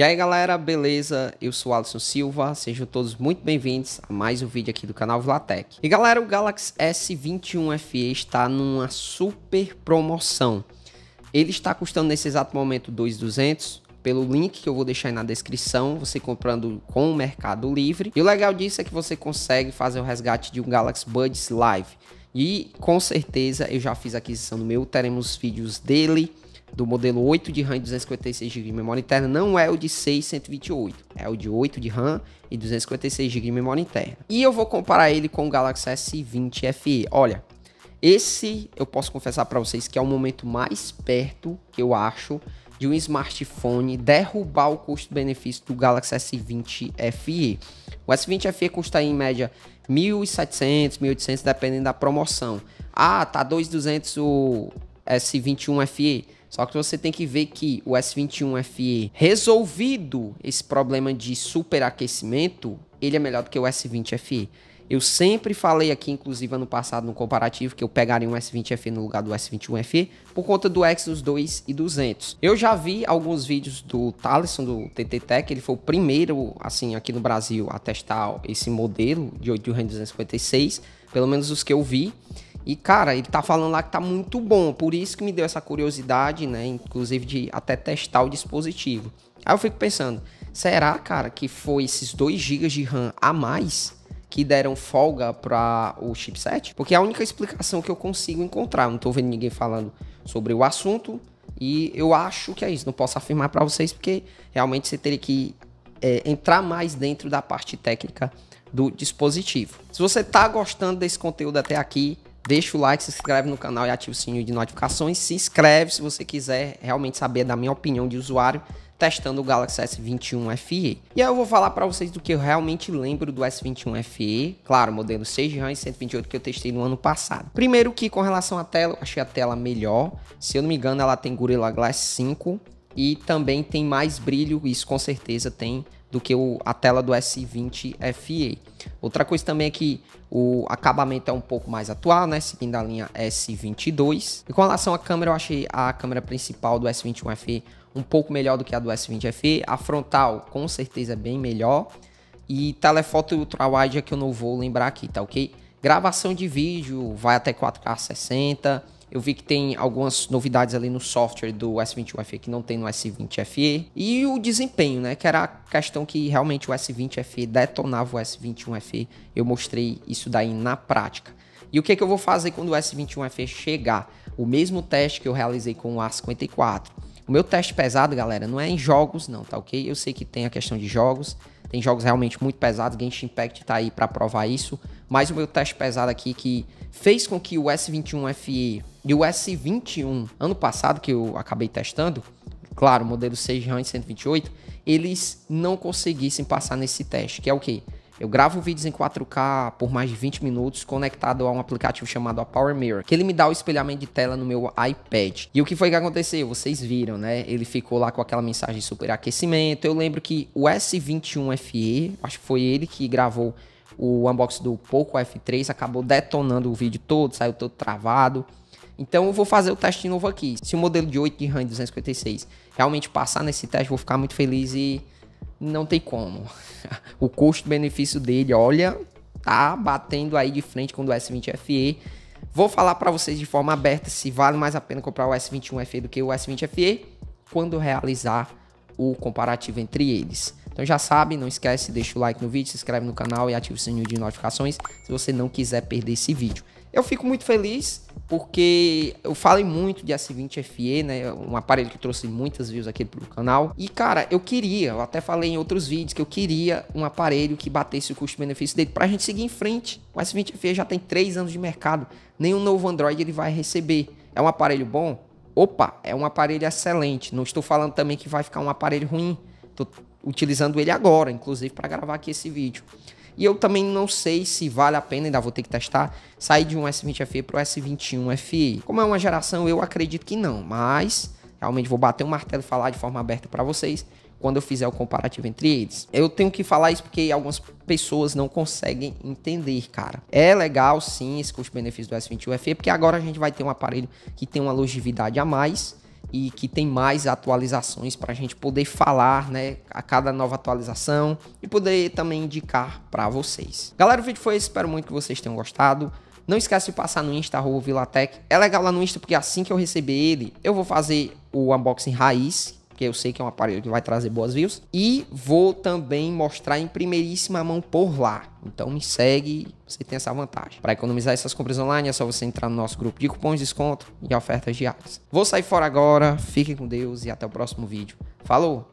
E aí galera, beleza? Eu sou Alisson Silva, sejam todos muito bem-vindos a mais um vídeo aqui do canal Vlatec. E galera, o Galaxy S21 FE está numa super promoção. Ele está custando nesse exato momento 2,200 pelo link que eu vou deixar aí na descrição, você comprando com o Mercado Livre. E o legal disso é que você consegue fazer o resgate de um Galaxy Buds Live. E com certeza eu já fiz aquisição no meu, teremos vídeos dele do modelo 8 de RAM e 256 GB de memória interna não é o de 6 128, é o de 8 de RAM e 256 GB de memória interna. E eu vou comparar ele com o Galaxy S20 FE. Olha, esse eu posso confessar para vocês que é o momento mais perto que eu acho de um smartphone derrubar o custo-benefício do Galaxy S20 FE. O S20 FE custa em média 1.700, 1.800 dependendo da promoção. Ah, tá 2.200 o S21 FE só que você tem que ver que o S21 FE, resolvido esse problema de superaquecimento, ele é melhor do que o S20 FE. Eu sempre falei aqui, inclusive ano passado no comparativo, que eu pegaria um S20FE no lugar do S21FE por conta do Exynos 2 e 200. Eu já vi alguns vídeos do Talisson, do TT Tech, ele foi o primeiro, assim, aqui no Brasil a testar esse modelo de 8256, pelo menos os que eu vi. E, cara, ele tá falando lá que tá muito bom. Por isso que me deu essa curiosidade, né? Inclusive de até testar o dispositivo. Aí eu fico pensando, será, cara, que foi esses 2 GB de RAM a mais que deram folga para o chipset? Porque é a única explicação que eu consigo encontrar. não tô vendo ninguém falando sobre o assunto. E eu acho que é isso. Não posso afirmar para vocês, porque realmente você teria que é, entrar mais dentro da parte técnica do dispositivo. Se você está gostando desse conteúdo até aqui, Deixa o like, se inscreve no canal e ativa o sininho de notificações. Se inscreve se você quiser realmente saber da minha opinião de usuário testando o Galaxy S21 FE. E aí eu vou falar para vocês do que eu realmente lembro do S21 FE, claro, modelo 6 RAM e 128 que eu testei no ano passado. Primeiro que com relação à tela, eu achei a tela melhor. Se eu não me engano, ela tem Gorilla Glass 5 e também tem mais brilho, isso com certeza tem do que o, a tela do S20 FE. Outra coisa também é que o acabamento é um pouco mais atual, né? Seguindo a linha S22. E com relação à câmera, eu achei a câmera principal do S21 FE um pouco melhor do que a do S20 FE. A frontal, com certeza, é bem melhor. E telefoto ultra-wide é que eu não vou lembrar aqui, tá ok? Gravação de vídeo vai até 4K 60 eu vi que tem algumas novidades ali no software do S21 FE que não tem no S20 FE. E o desempenho, né? Que era a questão que realmente o S20 FE detonava o S21 FE. Eu mostrei isso daí na prática. E o que, é que eu vou fazer quando o S21 FE chegar? O mesmo teste que eu realizei com o A54. O meu teste pesado, galera, não é em jogos, não, tá ok? Eu sei que tem a questão de jogos. Tem jogos realmente muito pesados. Genshin Impact tá aí para provar isso mais o meu teste pesado aqui que fez com que o S21 FE e o S21 ano passado que eu acabei testando, claro, modelo 6 RAM e 128, eles não conseguissem passar nesse teste, que é o quê? Eu gravo vídeos em 4K por mais de 20 minutos conectado a um aplicativo chamado a Power Mirror, que ele me dá o espelhamento de tela no meu iPad. E o que foi que aconteceu? Vocês viram, né? Ele ficou lá com aquela mensagem de superaquecimento. Eu lembro que o S21 FE, acho que foi ele que gravou o unboxing do Poco F3 acabou detonando o vídeo todo, saiu todo travado. Então eu vou fazer o teste de novo aqui. Se o modelo de 8 de RAM 256 realmente passar nesse teste, vou ficar muito feliz e não tem como. o custo-benefício dele, olha, tá batendo aí de frente com o do S20 FE. Vou falar para vocês de forma aberta se vale mais a pena comprar o S21 FE do que o S20 FE quando realizar o comparativo entre eles. Então já sabe, não esquece, deixa o like no vídeo, se inscreve no canal e ativa o sininho de notificações se você não quiser perder esse vídeo. Eu fico muito feliz porque eu falei muito de S20 FE, né? Um aparelho que trouxe muitas views aqui pro canal. E, cara, eu queria, eu até falei em outros vídeos que eu queria um aparelho que batesse o custo-benefício dele pra gente seguir em frente. O S20 FE já tem 3 anos de mercado, nenhum novo Android ele vai receber. É um aparelho bom? Opa, é um aparelho excelente. Não estou falando também que vai ficar um aparelho ruim. Tô utilizando ele agora, inclusive, para gravar aqui esse vídeo. E eu também não sei se vale a pena, ainda vou ter que testar, sair de um S20 FE para o S21 FE. Como é uma geração, eu acredito que não, mas realmente vou bater um martelo e falar de forma aberta para vocês quando eu fizer o comparativo entre eles. Eu tenho que falar isso porque algumas pessoas não conseguem entender, cara. É legal sim esse custo-benefício do S21 FE, porque agora a gente vai ter um aparelho que tem uma longevidade a mais, e que tem mais atualizações para a gente poder falar, né, a cada nova atualização e poder também indicar para vocês. Galera, o vídeo foi esse, espero muito que vocês tenham gostado. Não esquece de passar no Insta, arroba Vilatec. É legal lá no Insta, porque assim que eu receber ele, eu vou fazer o unboxing raiz, porque eu sei que é um aparelho que vai trazer boas views. E vou também mostrar em primeiríssima mão por lá. Então me segue, você tem essa vantagem. Para economizar essas compras online é só você entrar no nosso grupo de cupons de desconto e ofertas diárias. Vou sair fora agora, fiquem com Deus e até o próximo vídeo. Falou!